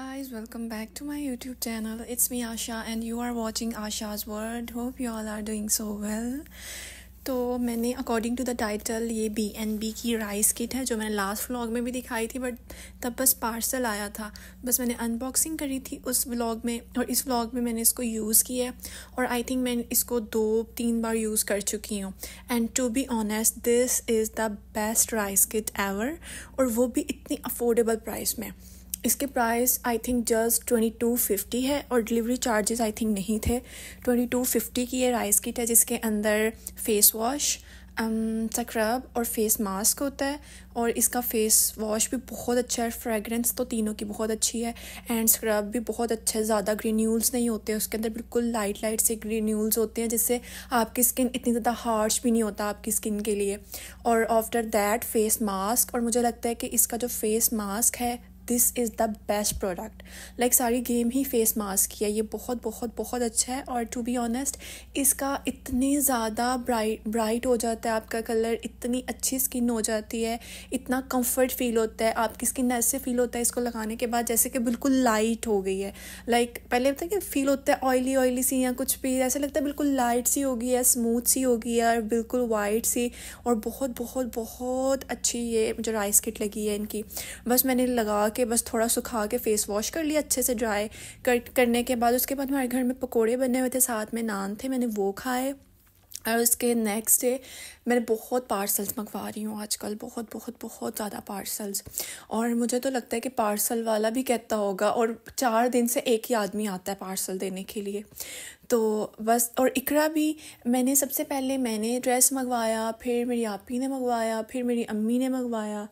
guys welcome back to my YouTube channel it's me Asha and you are watching Asha's world hope you all are doing so well तो मैंने according to the title ये B N B की rice kit है जो मैंने last vlog में भी दिखाई थी बट तब बस पार्सल आया था बस मैंने अनबॉक्सिंग करी थी उस व्लॉग में और इस व्लॉग में मैंने इसको यूज़ किया है और आई थिंक मैं इसको दो तीन बार यूज़ कर चुकी हूँ and to be honest this is the best rice kit ever और वो भी इतनी अफोर्डेबल प्राइस में इसके price I think just twenty two fifty है और डिलीवरी चार्जेस आई थिंक नहीं थे ट्वेंटी टू फिफ्टी की ये राइस किट है जिसके अंदर फेस वॉश स्क्रब और फेस मास्क होता है और इसका फेस वॉश भी बहुत अच्छा है फ्रेगरेंस तो तीनों की बहुत अच्छी है एंड स्क्रब भी बहुत अच्छा है ज़्यादा ग्रीन्यूल्स नहीं होते उसके अंदर बिल्कुल लाइट लाइट से ग्रीन्यूल्स होते हैं जिससे आपकी स्किन इतनी ज़्यादा हार्श भी नहीं होता आपकी स्किन के लिए और आफ्टर दैट फेस मास्क और मुझे लगता है कि इसका जो फेस मास्क है this is the best product like सारी गेम ही फेस मास्क की है ये बहुत बहुत बहुत अच्छा है और टू बी ऑनेस्ट इसका इतने ज़्यादा ब्राइट ब्राइट हो जाता है आपका कलर इतनी अच्छी स्किन हो जाती है इतना कंफर्ट फील होता है आपकी स्किन ऐसे फील होता है इसको लगाने के बाद जैसे कि बिल्कुल लाइट हो गई है लाइक like, पहले होता है कि फील होता है ऑयली ऑयली सी या कुछ भी ऐसा लगता है बिल्कुल लाइट सी होगी है स्मूथ सी होगी है और बिल्कुल वाइट सी और बहुत बहुत बहुत अच्छी ये मुझे राइस किट लगी है इनकी बस मैंने लगा के के बस थोड़ा सुखा के फेस वॉश कर लिया अच्छे से ड्राई कर करने के बाद उसके बाद हमारे घर में पकोड़े बने हुए थे साथ में नान थे मैंने वो खाए और उसके नेक्स्ट डे मैंने बहुत पार्सल्स मंगवा रही हूँ आजकल बहुत बहुत बहुत ज़्यादा पार्सल्स और मुझे तो लगता है कि पार्सल वाला भी कहता होगा और चार दिन से एक ही आदमी आता है पार्सल देने के लिए तो बस और इकरा भी मैंने सबसे पहले मैंने ड्रेस मंगवाया फिर मेरी आपी ने मंगवाया फिर मेरी अम्मी ने मंगवाया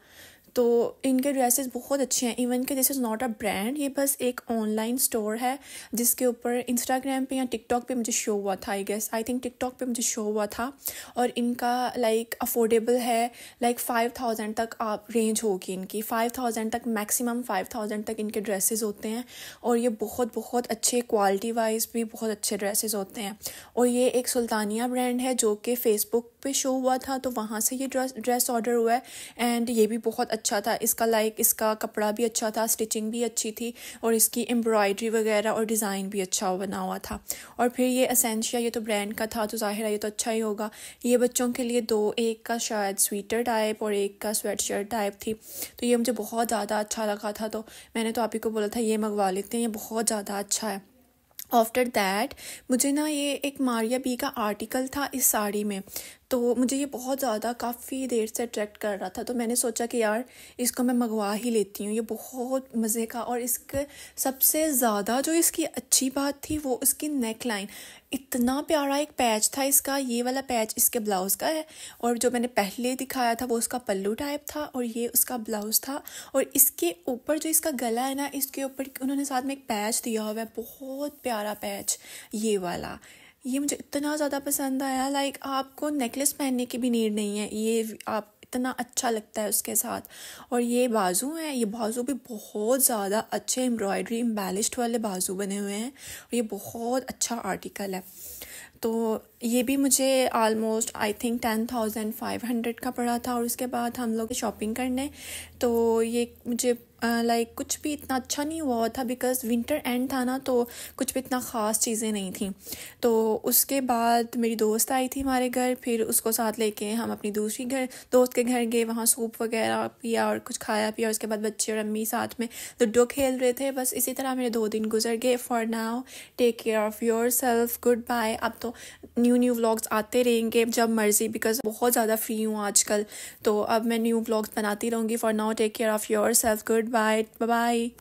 तो इनके ड्रेसेस बहुत अच्छे हैं इवन के this is not a brand ये बस एक ऑनलाइन स्टोर है जिसके ऊपर इंस्टाग्राम पे या टिकटॉक पे मुझे शो हुआ था I guess I think TikTok पे मुझे शो हुआ था और इनका लाइक like, अफोर्डेबल है लाइक फाइव थाउजेंड तक आप रेंज होगी इनकी फाइव थाउजेंड तक मैक्सिमम फाइव थाउजेंड तक इनके ड्रेसेज होते हैं और ये बहुत बहुत अच्छे क्वालिटी वाइज भी बहुत अच्छे ड्रेसेज होते हैं और ये एक सुल्तानिया ब्रांड है जो कि फेसबुक पे शो हुआ था तो वहाँ से ये ड्रेस ड्रेस ऑर्डर हुआ है एंड ये भी बहुत अच्छा था इसका लाइक इसका कपड़ा भी अच्छा था स्टिचिंग भी अच्छी थी और इसकी एम्ब्रॉयडरी वगैरह और डिज़ाइन भी अच्छा बना हुआ था और फिर ये असेंशिया ये तो ब्रांड का था तो ज़ाहिर है ये तो अच्छा ही होगा ये बच्चों के लिए दो एक का शायद स्वीटर टाइप और एक का स्वेट शर्ट टाइप थी तो ये मुझे बहुत ज़्यादा अच्छा लगा था तो मैंने तो आप ही को बोला था ये मंगवा लेते हैं ये बहुत ज़्यादा अच्छा है आफ्टर दैट मुझे ना ये एक मारिया बी का आर्टिकल था इस साड़ी में तो मुझे ये बहुत ज़्यादा काफ़ी देर से अट्रैक्ट कर रहा था तो मैंने सोचा कि यार इसको मैं मंगवा ही लेती हूँ ये बहुत मज़े का और इसके सबसे ज़्यादा जो इसकी अच्छी बात थी वो इसकी नेक लाइन इतना प्यारा एक पैच था इसका ये वाला पैच इसके ब्लाउज़ का है और जो मैंने पहले दिखाया था वो उसका पल्लू टाइप था और ये उसका ब्लाउज़ था और इसके ऊपर जो इसका गला है ना इसके ऊपर उन्होंने साथ में एक पैच दिया हुआ है बहुत प्यार प्यारा पैच ये वाला ये मुझे इतना ज़्यादा पसंद आया लाइक आपको नेकलेस पहनने की भी नीड नहीं है ये आप इतना अच्छा लगता है उसके साथ और ये बाजू हैं ये बाजू भी बहुत ज़्यादा अच्छे एम्ब्रॉयडरी एम्बेलिश्ड वाले बाजू बने हुए हैं और ये बहुत अच्छा आर्टिकल है तो ये भी मुझे almost I think ten thousand five hundred का पड़ा था और उसके बाद हम लोग शॉपिंग करने तो ये मुझे लाइक कुछ भी इतना अच्छा नहीं हुआ था बिकॉज़ विंटर एंड था ना तो कुछ भी इतना ख़ास चीज़ें नहीं थी तो उसके बाद मेरी दोस्त आई थी हमारे घर फिर उसको साथ लेके हम अपनी दूसरी घर दोस्त के घर गए वहाँ सूप वगैरह पिया और कुछ खाया पिया उसके बाद बच्चे और अम्मी साथ में लूडो खेल रहे थे बस इसी तरह मेरे दो दिन गुजर गए for now take care of yourself goodbye अब तो न्यू न्यू व्लॉग्स आते रहेंगे जब मर्ज़ी बिकॉज़ बहुत ज़्यादा फ्री हूँ आजकल तो अब मैं न्यू व्लॉग्स बनाती रहूँगी for now take care of yourself good Goodbye. Bye bye.